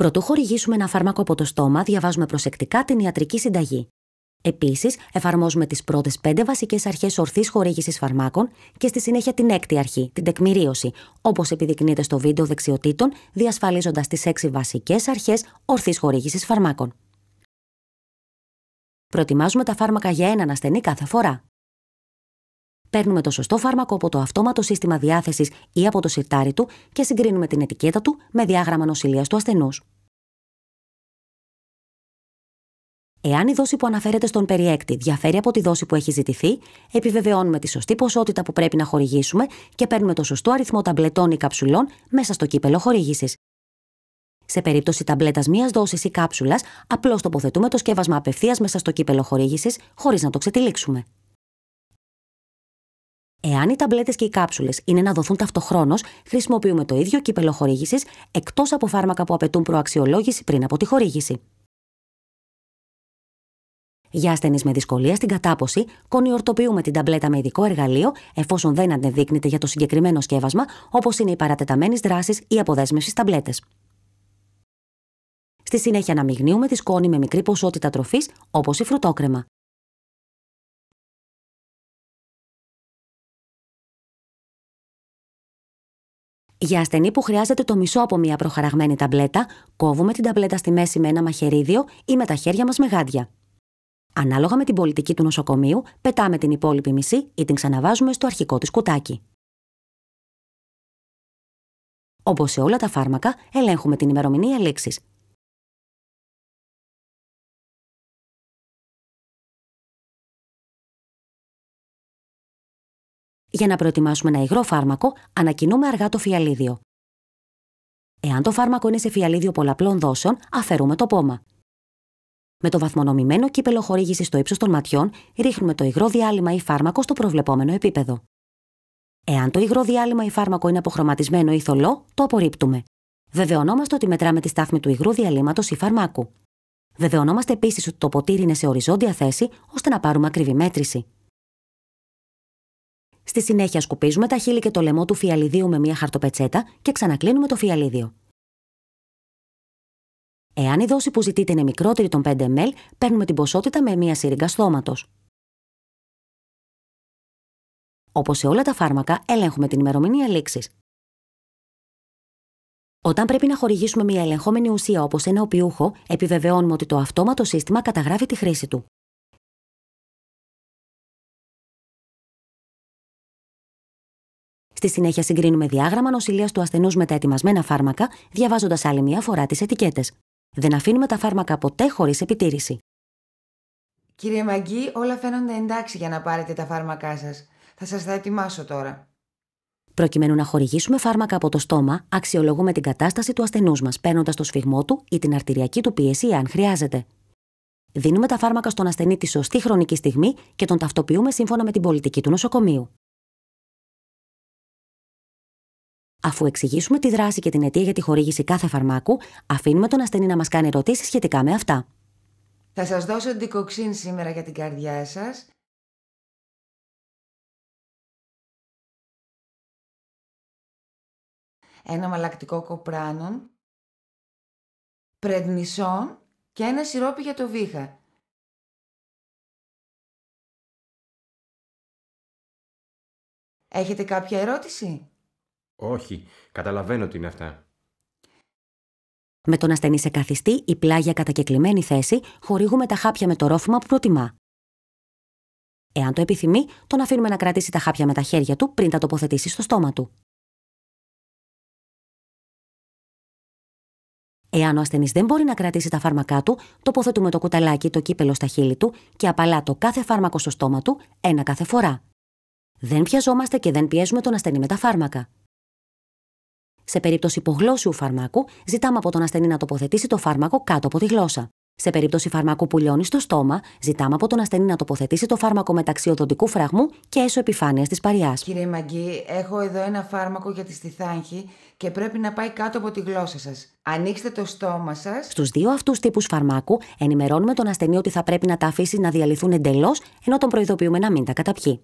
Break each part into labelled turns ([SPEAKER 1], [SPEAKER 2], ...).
[SPEAKER 1] Πρωτού χορηγήσουμε ένα φάρμακο από το στόμα, διαβάζουμε προσεκτικά την ιατρική συνταγή. Επίσης, εφαρμόζουμε τις πρώτες πέντε βασικές αρχές ορθής χορήγησης φαρμάκων και στη συνέχεια την έκτη αρχή, την τεκμηρίωση, όπως επιδεικνύεται στο βίντεο δεξιοτήτων, διασφαλίζοντας τις έξι βασικές αρχές ορθής χορήγησης φαρμάκων. Προετοιμάζουμε τα φάρμακα για έναν ασθενή κάθε φορά. Παίρνουμε το σωστό φάρμακο από το αυτόματο σύστημα διάθεσης ή από το σιρτάρι του και συγκρίνουμε την ετικέτα του με διάγραμμα νοσηλείας του ασθενούς. Εάν η δόση που αναφέρεται στον περιέκτη διαφέρει από τη δόση που έχει ζητηθεί, επιβεβαιώνουμε τη σωστή ποσότητα που πρέπει να χορηγήσουμε και παίρνουμε το σωστό αριθμό ταμπλετών ή καψουλών μέσα στο κύπελο χορηγήση. Σε περίπτωση ταμπλέτας μίας δόσης ή κάψουλα, απλώς τοποθετούμε το σκεύασμα απευθείας μέσα στο κύπελο χορήγησης, χωρίς να το ξετυλίξουμε. Εάν οι ταμπλέτες και οι κάψουλες είναι να δοθούν ταυτοχρόνως, χρησιμοποιούμε το ίδιο κύπελο χορήγησης εκτός από φάρμακα που απαιτούν προαξιολόγηση πριν από τη χορήγηση. Για ασθενείς με δυσκολία στην κατάποση, κονιορτοποιούμε την ταμπλέτα με ειδικό εργαλείο, εφόσον δεν αντεδείκνεται για το συγκεκριμένο σκεύασμα, όπως είναι οι παρατεταμένες δράσεις ή αποδέσμευσης ταμπλέτες. Στη συνέχεια, αναμειγνύουμε τη σκόνη με μικρή ποσότητα τροφής,
[SPEAKER 2] όπως η φρουτόκρεμα.
[SPEAKER 1] Για ασθενή που χρειάζεται το μισό από μια προχαραγμένη ταμπλέτα, κόβουμε την ταμπλέτα στη μέση με ένα μαχαιρίδιο ή με τα χέρια μας με γάντια. Ανάλογα με την πολιτική του νοσοκομείου, πετάμε την υπόλοιπη μισή ή την ξαναβάζουμε στο αρχικό της κουτάκι. Όπως σε όλα τα
[SPEAKER 2] φάρμακα, ελέγχουμε την ημερομηνία λήξης,
[SPEAKER 1] Για να προετοιμάσουμε ένα υγρό φάρμακο, ανακοινούμε αργά το φιαλίδιο. Εάν το φάρμακο είναι σε φιαλίδιο πολλαπλών δόσεων, αφαιρούμε το πόμα. Με το βαθμονομημένο κύπελο χορήγησης στο ύψος των ματιών, ρίχνουμε το υγρό διάλειμμα ή φάρμακο στο προβλεπόμενο επίπεδο. Εάν το υγρό διάλειμμα ή φάρμακο είναι αποχρωματισμένο ή θολό, το απορρίπτουμε. Βεβαιωνόμαστε ότι μετράμε τη στάθμη του υγρού διαλύματος ή φαρμάκου. Βεβαιωνόμαστε επίσης ότι το ποτήρι είναι σε οριζόντια θέση ώστε να πάρουμε ακριβή μέτρηση. Στη συνέχεια σκουπίζουμε τα χείλη και το λαιμό του φιαλιδίου με μια χαρτοπετσέτα και ξανακλίνουμε το φιαλίδιο. Εάν η δόση που ζητείτε είναι μικρότερη των 5 ml,
[SPEAKER 2] παίρνουμε την ποσότητα με μία σύριγγα στόματος.
[SPEAKER 1] Όπως σε όλα τα φάρμακα, ελέγχουμε την ημερομηνία λήξης. Όταν πρέπει να χορηγήσουμε μια ελεγχόμενη ουσία όπως ένα οπιούχο, επιβεβαιώνουμε ότι το αυτόματο σύστημα καταγράφει τη χρήση του. Στη συνέχεια συγκρίνουμε διάγραμμα νοσηλείας του ασθενούς με τα ετοιμασμένα φάρμακα, διαβάζοντας άλλη μία φορά τις ετικέτες. Δεν αφήνουμε τα φάρμακα ποτέ χωρίς επιτήρηση.
[SPEAKER 3] Κύριε Μαγκή, όλα φαίνονται εντάξει για να πάρετε τα φάρμακά σας. Θα σας τα ετοιμάσω τώρα.
[SPEAKER 1] Προκειμένου να χορηγήσουμε φάρμακα από το στόμα, αξιολογούμε την κατάσταση του ασθενούς μας, παίρνοντας το σφιγμό του ή την αρτηριακή του πίεση, αν χρειάζεται. Δίνουμε τα φάρμακα στον ασθενή τη σωστή χρονική στιγμή και τον ταυτοποιούμε σύμφωνα με την πολιτική του νοσοκομείου. Αφού εξηγήσουμε τη δράση και την αιτία για τη χορήγηση κάθε φαρμάκου, αφήνουμε τον ασθενή να μας κάνει ερωτήσεις σχετικά με αυτά.
[SPEAKER 3] Θα σας δώσω ντικοξίν σήμερα για την καρδιά σας.
[SPEAKER 2] Ένα μαλακτικό κοπράνων. Πρεντνισόν και ένα σιρόπι για το βήχα.
[SPEAKER 3] Έχετε κάποια ερώτηση? Όχι, καταλαβαίνω τι είναι αυτά.
[SPEAKER 1] Με τον ασθενή σε καθιστή ή πλάγια κατακεκλημένη θέση, χορηγούμε τα χάπια με το ρόφημα που προτιμά. Εάν το επιθυμεί, τον αφήνουμε να κρατήσει τα χάπια
[SPEAKER 2] με τα χέρια του πριν τα τοποθετήσει στο στόμα του.
[SPEAKER 1] Εάν ο ασθενής δεν μπορεί να κρατήσει τα φάρμακά του, τοποθετούμε το κουταλάκι το κύπελο στα χείλη του και απαλά το κάθε φάρμακο στο στόμα του, ένα κάθε φορά. Δεν πιαζόμαστε και δεν πιέζουμε τον ασθενή με τα φάρμακα. Σε περίπτωση υπογλώσσιου φαρμάκου, ζητάμε από τον ασθενή να τοποθετήσει το φάρμακο κάτω από τη γλώσσα. Σε περίπτωση φαρμάκου που λιώνει στο στόμα, ζητάμε από τον ασθενή να τοποθετήσει το φάρμακο μεταξύ οδοντικού φραγμού και έσω επιφάνεια της παριάς.
[SPEAKER 3] Κύριε Μαγκή, έχω εδώ ένα φάρμακο για τη στιθάνχη και πρέπει να πάει κάτω από τη γλώσσα σας. Ανοίξτε το στόμα σας.
[SPEAKER 1] Στους δύο αυτούς τύπους φαρμάκου, ενημερώνουμε τον ασθενή ότι θα πρέπει να τα αφήσει να διαλυθούν εντελώς, ενώ τον προειδοποιούμε να μην τα καταπιεί.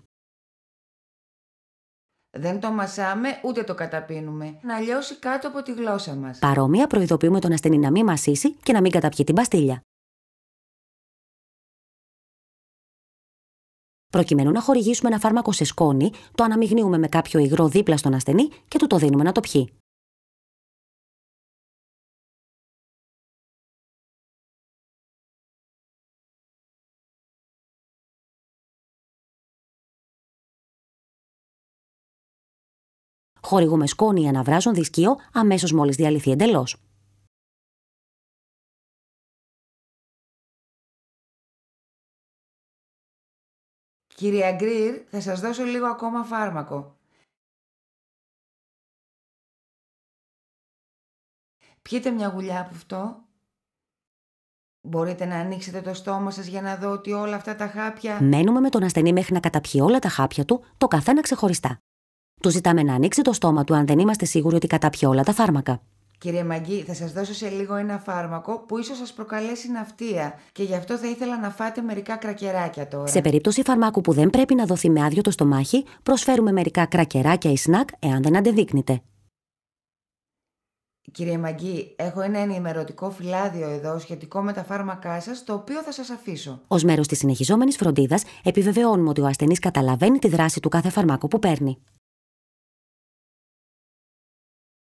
[SPEAKER 3] Δεν το μασάμε ούτε το καταπίνουμε. Να λιώσει κάτω από τη γλώσσα μας.
[SPEAKER 1] Παρόμοια προειδοποιούμε τον ασθενή να μην μασίσει και να μην καταπιεί την παστίλια.
[SPEAKER 2] Προκειμένου να χορηγήσουμε ένα φάρμακο σε σκόνη, το αναμειγνύουμε με κάποιο υγρό δίπλα στον ασθενή και του το δίνουμε να το πιει. χορηγού με σκόνη αναβράζουν δισκείο αμέσως μόλις διαλυθεί εντελώς. Κυρία Γκρυρ, θα σας δώσω λίγο ακόμα φάρμακο.
[SPEAKER 3] Πιείτε μια γουλιά από αυτό. Μπορείτε να ανοίξετε το στόμα σας για να δω ότι όλα αυτά τα χάπια...
[SPEAKER 1] Μένουμε με τον ασθενή μέχρι να καταπιεί όλα τα χάπια του, το καθένα ξεχωριστά. Του ζητάμε να ανοίξει το στόμα του αν δεν είμαστε σίγουροι ότι κατάπιε όλα τα φάρμακα.
[SPEAKER 3] Κύριε Μαγκή, θα σας δώσω σε λίγο ένα φάρμακο που ίσως σας προκαλέσει ναυτία και γι' αυτό θα ήθελα να φάτε μερικά κρακεράκια τώρα. Σε
[SPEAKER 1] περίπτωση φαρμάκου που δεν πρέπει να δοθεί με άδειο το στομάχι, προσφέρουμε μερικά κρακεράκια ή σνακ εάν δεν αντεδείκνετε.
[SPEAKER 3] Κύριε Μαγκή, έχω ένα ενημερωτικό φυλάδιο εδώ σχετικό με τα φάρμακά σας, το οποίο θα σας αφήσω.
[SPEAKER 1] Ως μέρος της συνεχιζόμενης φροντίδας, επιβεβαιώνουμε ότι ο ασθενής καταλαβαίνει τη δράση του κάθε φαρμάκου
[SPEAKER 2] που παίρνει.